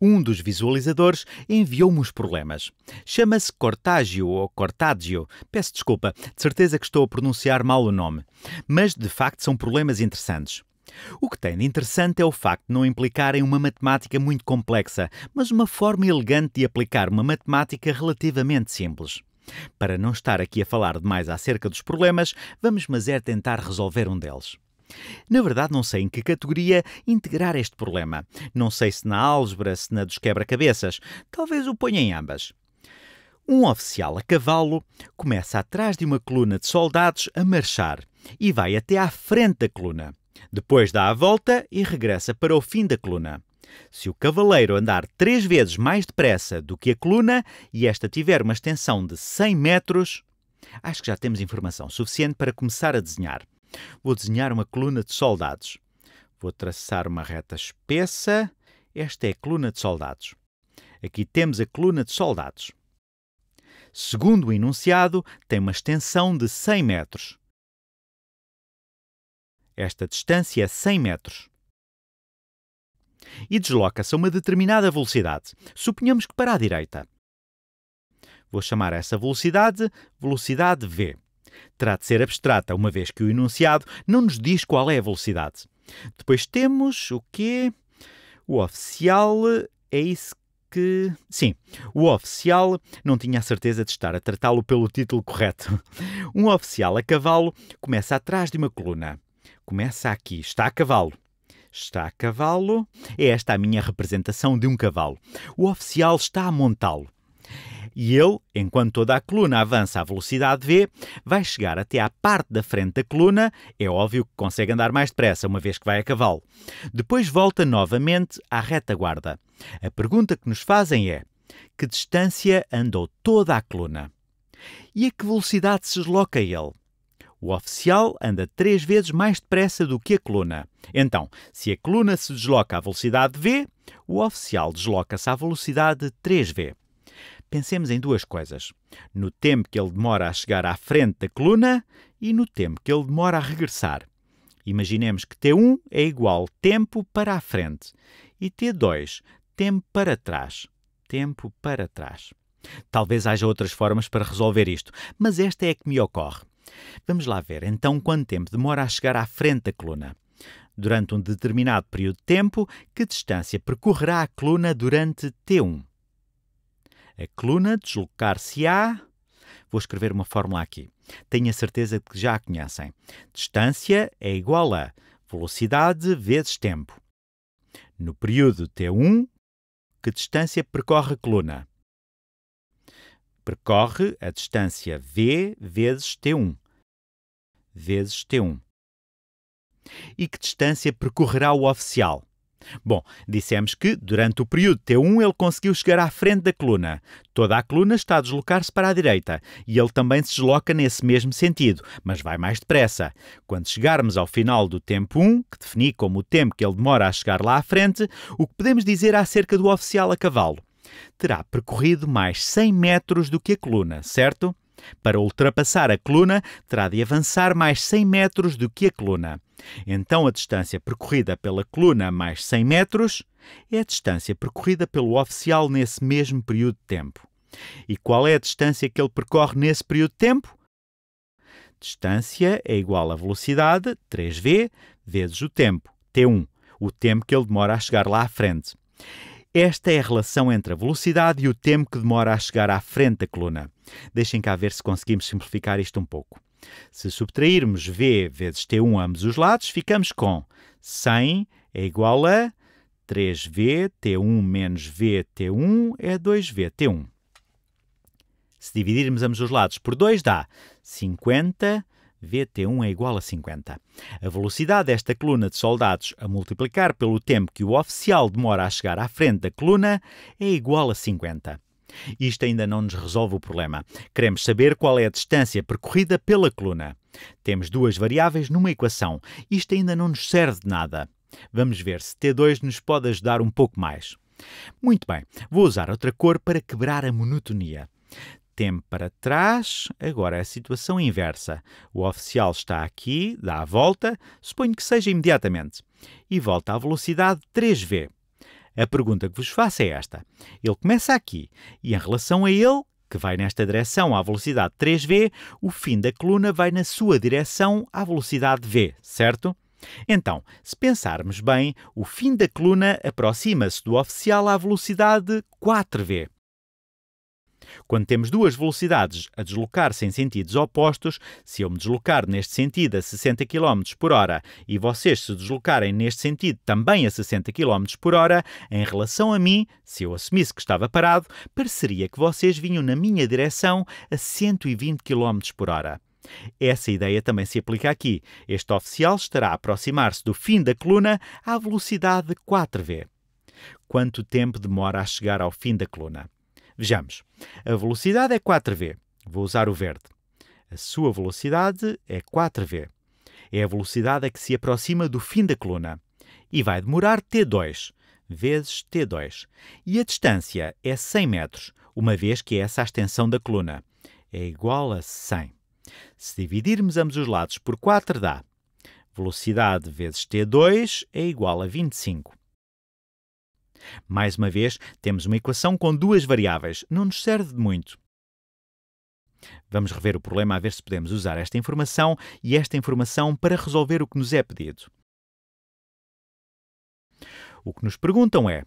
Um dos visualizadores enviou-me os problemas. Chama-se Cortágio ou Cortágio. Peço desculpa, de certeza que estou a pronunciar mal o nome. Mas de facto são problemas interessantes. O que tem de interessante é o facto de não implicarem uma matemática muito complexa, mas uma forma elegante de aplicar uma matemática relativamente simples. Para não estar aqui a falar demais acerca dos problemas, vamos mas é tentar resolver um deles. Na verdade, não sei em que categoria integrar este problema. Não sei se na álgebra, se na dos quebra-cabeças. Talvez o ponha em ambas. Um oficial a cavalo começa atrás de uma coluna de soldados a marchar e vai até à frente da coluna. Depois dá a volta e regressa para o fim da coluna. Se o cavaleiro andar três vezes mais depressa do que a coluna e esta tiver uma extensão de 100 metros, acho que já temos informação suficiente para começar a desenhar. Vou desenhar uma coluna de soldados. Vou traçar uma reta espessa. Esta é a coluna de soldados. Aqui temos a coluna de soldados. Segundo o enunciado, tem uma extensão de 100 metros. Esta distância é 100 metros. E desloca-se a uma determinada velocidade. Suponhamos que para a direita. Vou chamar essa velocidade velocidade v. Terá de ser abstrata, uma vez que o enunciado não nos diz qual é a velocidade. Depois temos o quê? O oficial é isso que. Sim, o oficial não tinha a certeza de estar a tratá-lo pelo título correto. Um oficial a cavalo começa atrás de uma coluna. Começa aqui, está a cavalo. Está a cavalo. é Esta a minha representação de um cavalo. O oficial está a montá-lo e ele, enquanto toda a coluna avança à velocidade v, vai chegar até à parte da frente da coluna. É óbvio que consegue andar mais depressa, uma vez que vai a cavalo. Depois volta novamente à retaguarda. A pergunta que nos fazem é: que distância andou toda a coluna? E a que velocidade se desloca ele? O oficial anda três vezes mais depressa do que a coluna. Então, se a coluna se desloca à velocidade v, o oficial desloca-se à velocidade 3v. Pensemos em duas coisas: no tempo que ele demora a chegar à frente da coluna e no tempo que ele demora a regressar. Imaginemos que T1 é igual tempo para a frente e T2 tempo para trás. Tempo para trás. Talvez haja outras formas para resolver isto, mas esta é que me ocorre. Vamos lá ver então quanto tempo demora a chegar à frente da coluna. Durante um determinado período de tempo, que distância percorrerá a coluna durante T1? A é coluna deslocar-se-á. Vou escrever uma fórmula aqui. Tenho a certeza de que já a conhecem. Distância é igual a velocidade vezes tempo. No período T1, que distância percorre a coluna? Percorre a distância V vezes T1. Vezes T1. E que distância percorrerá o oficial? Bom, dissemos que, durante o período T1, ele conseguiu chegar à frente da coluna. Toda a coluna está a deslocar-se para a direita e ele também se desloca nesse mesmo sentido, mas vai mais depressa. Quando chegarmos ao final do tempo 1, que defini como o tempo que ele demora a chegar lá à frente, o que podemos dizer acerca do oficial a cavalo? Terá percorrido mais 100 metros do que a coluna, certo? Para ultrapassar a coluna, terá de avançar mais 100 metros do que a coluna. Então, a distância percorrida pela coluna mais 100 metros é a distância percorrida pelo oficial nesse mesmo período de tempo. E qual é a distância que ele percorre nesse período de tempo? Distância é igual à velocidade, 3v, vezes o tempo, t1, o tempo que ele demora a chegar lá à frente. Esta é a relação entre a velocidade e o tempo que demora a chegar à frente da coluna. Deixem cá ver se conseguimos simplificar isto um pouco. Se subtrairmos v vezes t1 a ambos os lados, ficamos com 100 é igual a 3v t1 menos v t1 é 2v t1. Se dividirmos ambos os lados por 2, dá 50 VT1 é igual a 50. A velocidade desta coluna de soldados a multiplicar pelo tempo que o oficial demora a chegar à frente da coluna é igual a 50. Isto ainda não nos resolve o problema. Queremos saber qual é a distância percorrida pela coluna. Temos duas variáveis numa equação. Isto ainda não nos serve de nada. Vamos ver se T2 nos pode ajudar um pouco mais. Muito bem, vou usar outra cor para quebrar a monotonia. Tempo para trás, agora a situação inversa. O oficial está aqui, dá a volta, suponho que seja imediatamente, e volta à velocidade 3v. A pergunta que vos faço é esta. Ele começa aqui e, em relação a ele, que vai nesta direção à velocidade 3v, o fim da coluna vai na sua direção à velocidade v, certo? Então, se pensarmos bem, o fim da coluna aproxima-se do oficial à velocidade 4v. Quando temos duas velocidades a deslocar-se em sentidos opostos, se eu me deslocar neste sentido a 60 km por hora e vocês se deslocarem neste sentido também a 60 km por hora, em relação a mim, se eu assumisse que estava parado, pareceria que vocês vinham na minha direção a 120 km por hora. Essa ideia também se aplica aqui. Este oficial estará a aproximar-se do fim da coluna à velocidade 4v. Quanto tempo demora a chegar ao fim da coluna? Vejamos. A velocidade é 4v. Vou usar o verde. A sua velocidade é 4v. É a velocidade a que se aproxima do fim da coluna. E vai demorar t2 vezes t2. E a distância é 100 metros, uma vez que é essa a extensão da coluna. É igual a 100. Se dividirmos ambos os lados por 4 dá. Velocidade vezes t2 é igual a 25. Mais uma vez, temos uma equação com duas variáveis, não nos serve de muito. Vamos rever o problema a ver se podemos usar esta informação e esta informação para resolver o que nos é pedido. O que nos perguntam é: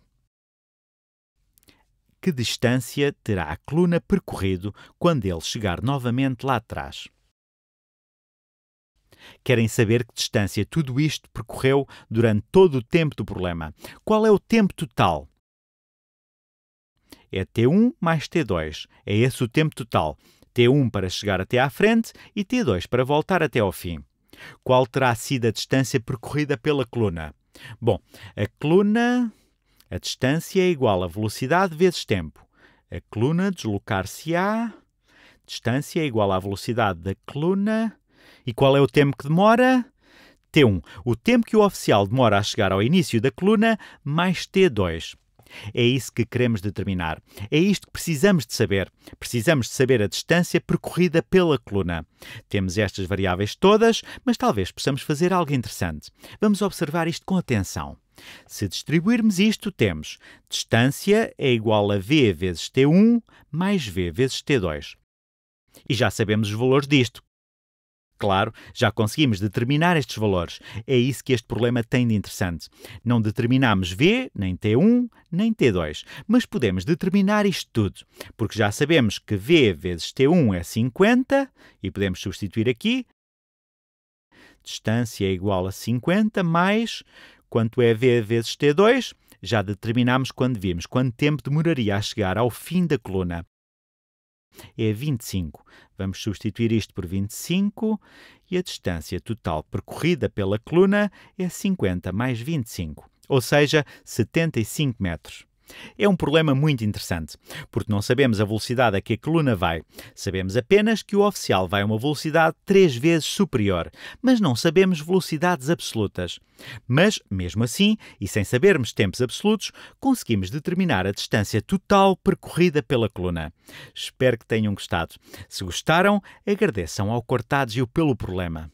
Que distância terá a coluna percorrido quando ele chegar novamente lá atrás? Querem saber que distância tudo isto percorreu durante todo o tempo do problema. Qual é o tempo total? É T1 mais T2. É esse o tempo total. T1 para chegar até à frente e T2 para voltar até ao fim. Qual terá sido a distância percorrida pela coluna? Bom, a coluna. A distância é igual a velocidade vezes tempo. A coluna deslocar-se-á. Distância é igual à velocidade da coluna e qual é o tempo que demora? T1. O tempo que o oficial demora a chegar ao início da coluna, mais T2. É isso que queremos determinar. É isto que precisamos de saber. Precisamos de saber a distância percorrida pela coluna. Temos estas variáveis todas, mas talvez possamos fazer algo interessante. Vamos observar isto com atenção. Se distribuirmos isto, temos distância é igual a v vezes t1 mais v vezes t2. E já sabemos os valores disto. Claro, já conseguimos determinar estes valores. É isso que este problema tem de interessante. Não determinamos V, nem T1, nem T2, mas podemos determinar isto tudo, porque já sabemos que V vezes T1 é 50 e podemos substituir aqui. Distância é igual a 50 mais quanto é V vezes T2, já determinámos quando vimos quanto tempo demoraria a chegar ao fim da coluna é 25. Vamos substituir isto por 25 e a distância total percorrida pela coluna é 50 mais 25, ou seja, 75 metros. É um problema muito interessante, porque não sabemos a velocidade a que a coluna vai. Sabemos apenas que o oficial vai a uma velocidade três vezes superior, mas não sabemos velocidades absolutas. Mas, mesmo assim, e sem sabermos tempos absolutos, conseguimos determinar a distância total percorrida pela coluna. Espero que tenham gostado. Se gostaram, agradeçam ao Cortados e o Pelo Problema.